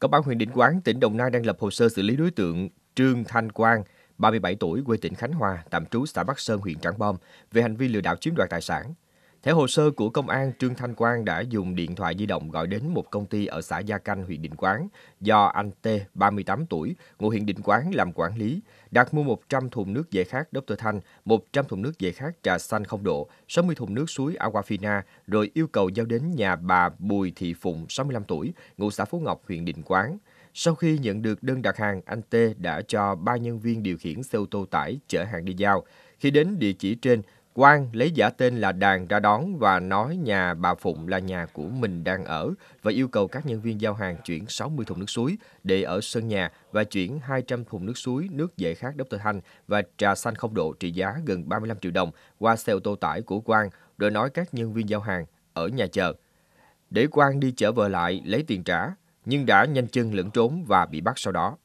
Công an huyện Định Quán, tỉnh Đồng Nai đang lập hồ sơ xử lý đối tượng Trương Thanh Quang, 37 tuổi, quê tỉnh Khánh Hòa, tạm trú xã Bắc Sơn, huyện Trảng Bom, về hành vi lừa đảo chiếm đoạt tài sản. Theo hồ sơ của công an, Trương Thanh Quang đã dùng điện thoại di động gọi đến một công ty ở xã Gia Canh, huyện Định Quán do anh T, 38 tuổi, ngụ huyện Định Quán làm quản lý, đặt mua 100 thùng nước dề khác Dr. Thanh, 100 thùng nước giải khát trà xanh không độ, 60 thùng nước suối Aquafina, rồi yêu cầu giao đến nhà bà Bùi Thị Phụng, 65 tuổi, ngụ xã Phú Ngọc, huyện Định Quán. Sau khi nhận được đơn đặt hàng, anh T đã cho ba nhân viên điều khiển xe ô tô tải chở hàng đi giao. Khi đến địa chỉ trên, Quang lấy giả tên là Đàn ra đón và nói nhà bà Phụng là nhà của mình đang ở và yêu cầu các nhân viên giao hàng chuyển 60 thùng nước suối để ở sân nhà và chuyển 200 thùng nước suối, nước dễ khát Dr. Thanh và trà xanh không độ trị giá gần 35 triệu đồng qua xe ô tô tải của Quang rồi nói các nhân viên giao hàng ở nhà chờ. Để Quang đi chở vợ lại lấy tiền trả, nhưng đã nhanh chân lẫn trốn và bị bắt sau đó.